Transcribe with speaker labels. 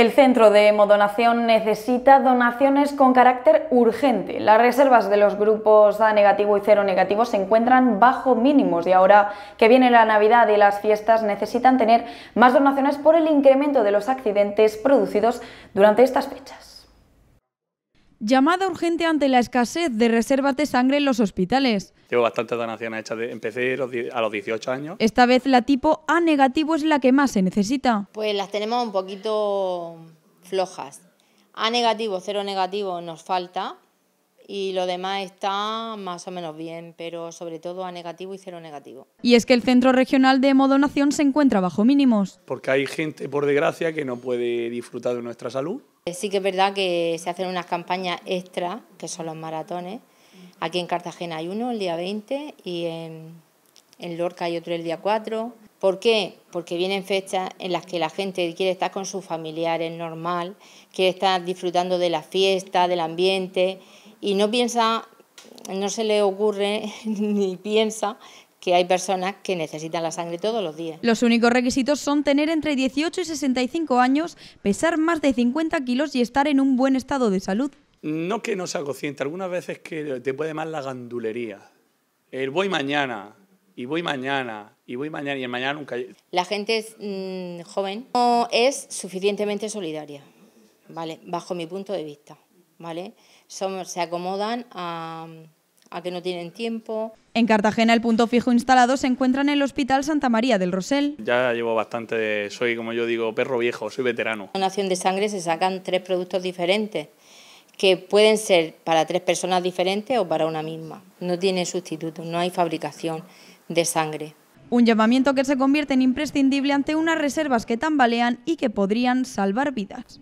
Speaker 1: El Centro de Hemodonación necesita donaciones con carácter urgente. Las reservas de los grupos A negativo y cero negativo se encuentran bajo mínimos y ahora que viene la Navidad y las fiestas necesitan tener más donaciones por el incremento de los accidentes producidos durante estas fechas. Llamada urgente ante la escasez de reservas de sangre en los hospitales.
Speaker 2: Llevo bastantes donaciones hechas. De, empecé a los 18 años.
Speaker 1: Esta vez la tipo A negativo es la que más se necesita.
Speaker 3: Pues las tenemos un poquito flojas. A negativo, cero negativo nos falta y lo demás está más o menos bien, pero sobre todo a negativo y cero negativo.
Speaker 1: Y es que el Centro Regional de Modonación se encuentra bajo mínimos.
Speaker 2: Porque hay gente, por desgracia, que no puede disfrutar de nuestra salud.
Speaker 3: Eh, sí que es verdad que se hacen unas campañas extra, que son los maratones. Aquí en Cartagena hay uno el día 20 y en, en Lorca hay otro el día 4. ¿Por qué? Porque vienen fechas en las que la gente quiere estar con sus familiares, normal, quiere estar disfrutando de la fiesta, del ambiente y no piensa, no se le ocurre ni piensa que hay personas que necesitan la sangre todos los días.
Speaker 1: Los únicos requisitos son tener entre 18 y 65 años, pesar más de 50 kilos y estar en un buen estado de salud.
Speaker 2: No que no sea consciente, algunas veces que te puede más la gandulería. El voy mañana, y voy mañana, y voy mañana, y el mañana nunca...
Speaker 3: La gente es, mm, joven no es suficientemente solidaria, ¿vale? Bajo mi punto de vista se acomodan a, que no tienen tiempo.
Speaker 1: En Cartagena el punto fijo instalado se
Speaker 3: encuentra en el Hospital Santa María del Rosell.
Speaker 2: Ya llevo bastante, soy como yo digo, perro viejo, soy veterano.
Speaker 3: En donación de Sangre se sacan tres productos diferentes que pueden ser para tres personas diferentes o para una misma. No tiene sustituto, no hay fabricación de sangre.
Speaker 1: Un llamamiento que se convierte en imprescindible ante unas reservas que tambalean y
Speaker 3: que podrían
Speaker 1: salvar vidas.